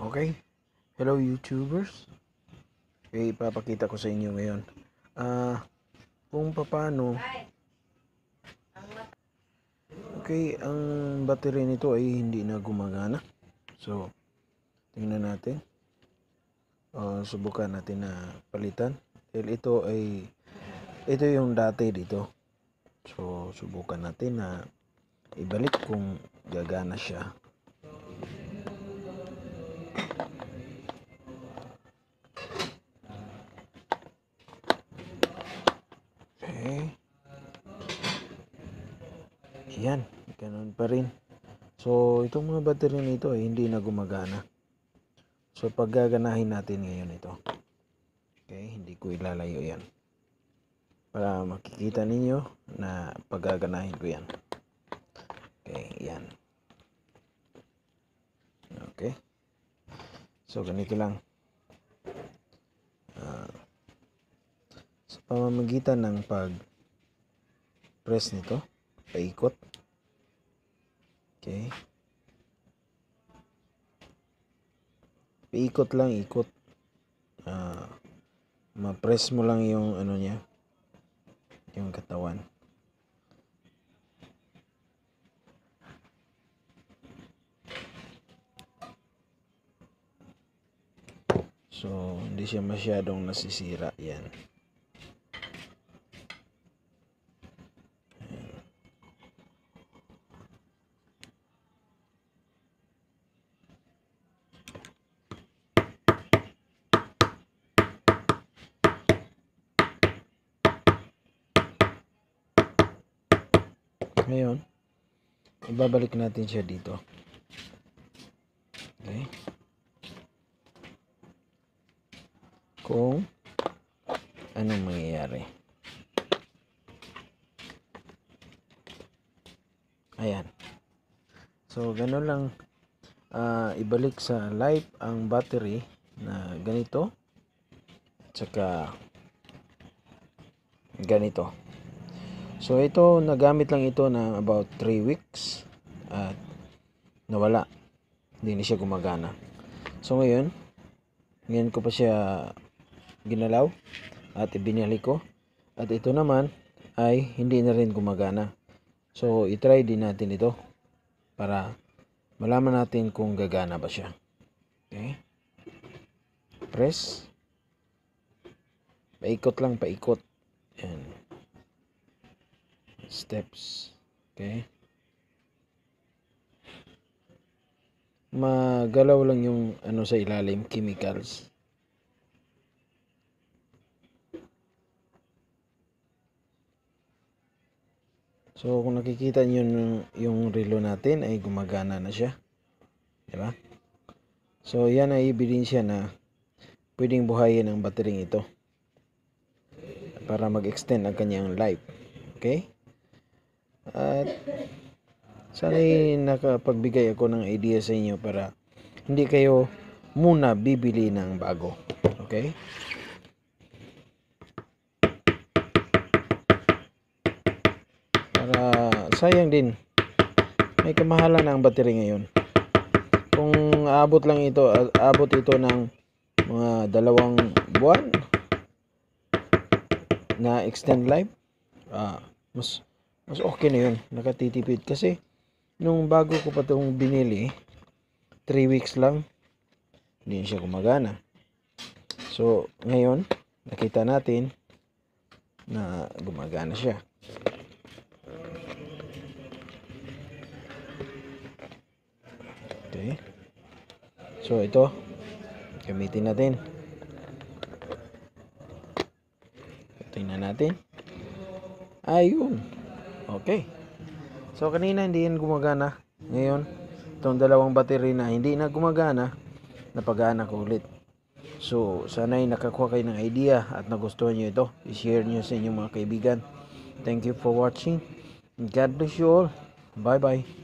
Okay? Hello YouTubers. Okay, eh, ipapakita ko sa inyo ngayon. Ah, uh, kung paano Okay, ang battery nito ay hindi na gumagana. So, tingnan natin. Uh, subukan natin na palitan. Dahil ito ay ito yung dati dito. So, subukan natin na ibalik kung gagana siya. Okay. Yan. Ganun pa rin. So, itong mga battery nito ay eh, hindi na gumagana. So, paggaganahin natin ngayon ito. Okay. Hindi ko ilalayo yan. Para makikita ninyo na paggaganahin ko yan. Okay. Yan. Okay. So, ganito lang. pamamagitan ng pag press nito paikot okay paikot lang ikot uh, ma-press mo lang yung ano niya yung katawan So, hindi siya masyadong nasisira yan. Ngayon, ibabalik natin siya dito. Okay. Kung ano mangyayari. Ayan. So, ganun lang uh, ibalik sa life ang battery na ganito at saka ganito. So ito, nagamit lang ito na about 3 weeks at nawala. Hindi na siya gumagana. So ngayon, ngayon ko pa siya ginalaw at ibinili ko. At ito naman ay hindi na rin gumagana. So itry din natin ito para malaman natin kung gagana ba siya. Okay. Press. Paikot lang, paikot. Ayan steps. Okay? Magalaw lang yung ano sa ilalim, chemicals. So kung nakikita niyo yung, yung relo natin ay gumagana na siya. 'Di ba? So yan ay ebidensya na pwedeng buhayin ang battering ito para mag-extend ang kanyang life. Okay? At sana'y nakapagbigay ako ng idea sa inyo para hindi kayo muna bibili ng bago. Okay? Para sayang din. May kamahalan na ang battery ngayon. Kung aabot lang ito, aabot ito ng mga dalawang buwan na extend life, ah, mas mas okay na yun nakatitipid kasi nung bago ko pa itong binili 3 weeks lang hindi siya gumagana so ngayon nakita natin na gumagana siya okay so ito gamitin natin tingnan natin ayun Okay. So kanina hindi yan gumagana. Ngayon, itong dalawang battery na hindi na gumagana, napagana ko ulit. So, sana'y nakakuha kayo ng idea at nagustuhan niyo ito. I-share niyo sa inyong mga kaibigan. Thank you for watching. God bless you all. Bye-bye.